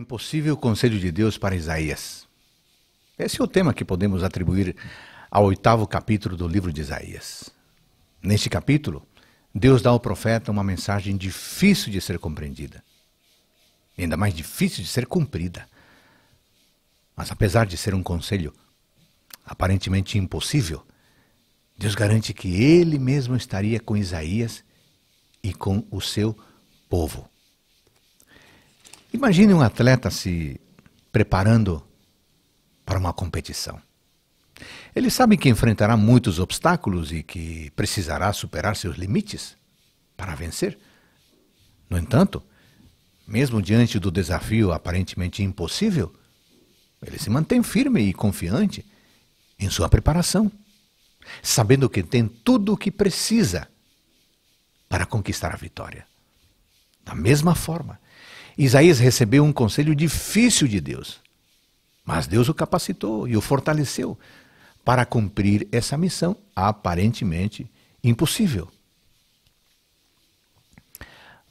impossível conselho de Deus para Isaías. Esse é o tema que podemos atribuir ao oitavo capítulo do livro de Isaías. Neste capítulo, Deus dá ao profeta uma mensagem difícil de ser compreendida, ainda mais difícil de ser cumprida. Mas apesar de ser um conselho aparentemente impossível, Deus garante que ele mesmo estaria com Isaías e com o seu povo. Imagine um atleta se preparando para uma competição. Ele sabe que enfrentará muitos obstáculos e que precisará superar seus limites para vencer. No entanto, mesmo diante do desafio aparentemente impossível, ele se mantém firme e confiante em sua preparação, sabendo que tem tudo o que precisa para conquistar a vitória. Da mesma forma, Isaías recebeu um conselho difícil de Deus, mas Deus o capacitou e o fortaleceu para cumprir essa missão aparentemente impossível.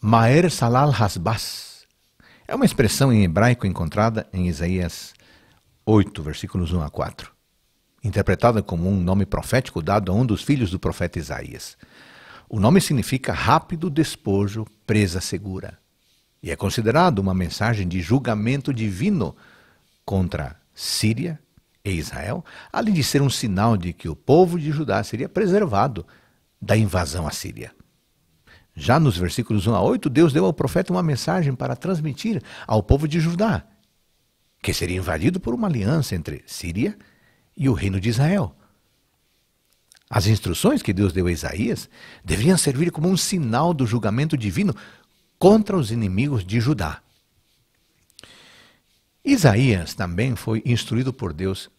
Maer Salal Hasbas é uma expressão em hebraico encontrada em Isaías 8, versículos 1 a 4, interpretada como um nome profético dado a um dos filhos do profeta Isaías. O nome significa rápido despojo, presa segura. E é considerado uma mensagem de julgamento divino contra Síria e Israel, além de ser um sinal de que o povo de Judá seria preservado da invasão à Síria. Já nos versículos 1 a 8, Deus deu ao profeta uma mensagem para transmitir ao povo de Judá, que seria invadido por uma aliança entre Síria e o reino de Israel. As instruções que Deus deu a Isaías deveriam servir como um sinal do julgamento divino contra os inimigos de Judá. Isaías também foi instruído por Deus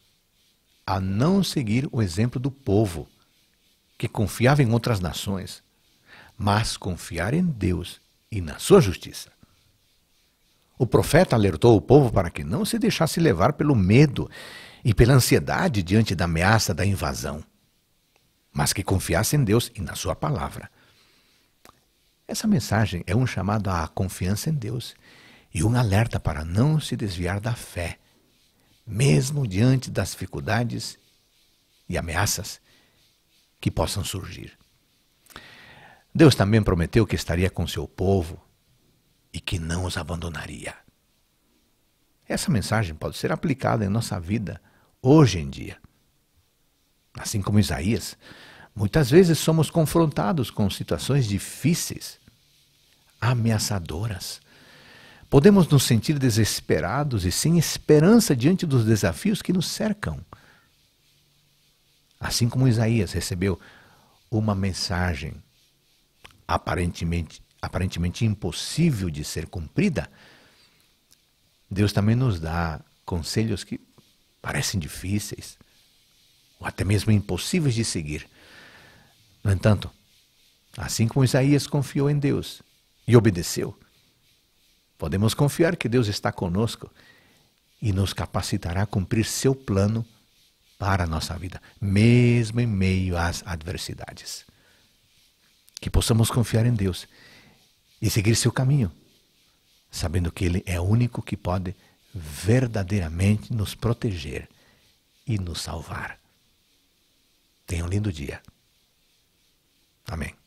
a não seguir o exemplo do povo, que confiava em outras nações, mas confiar em Deus e na sua justiça. O profeta alertou o povo para que não se deixasse levar pelo medo e pela ansiedade diante da ameaça da invasão, mas que confiasse em Deus e na sua palavra. Essa mensagem é um chamado à confiança em Deus e um alerta para não se desviar da fé, mesmo diante das dificuldades e ameaças que possam surgir. Deus também prometeu que estaria com seu povo e que não os abandonaria. Essa mensagem pode ser aplicada em nossa vida hoje em dia. Assim como Isaías, muitas vezes somos confrontados com situações difíceis ameaçadoras. Podemos nos sentir desesperados e sem esperança diante dos desafios que nos cercam. Assim como Isaías recebeu uma mensagem aparentemente, aparentemente impossível de ser cumprida, Deus também nos dá conselhos que parecem difíceis ou até mesmo impossíveis de seguir. No entanto, assim como Isaías confiou em Deus e obedeceu. Podemos confiar que Deus está conosco e nos capacitará a cumprir seu plano para a nossa vida, mesmo em meio às adversidades. Que possamos confiar em Deus e seguir seu caminho, sabendo que Ele é o único que pode verdadeiramente nos proteger e nos salvar. Tenha um lindo dia. Amém.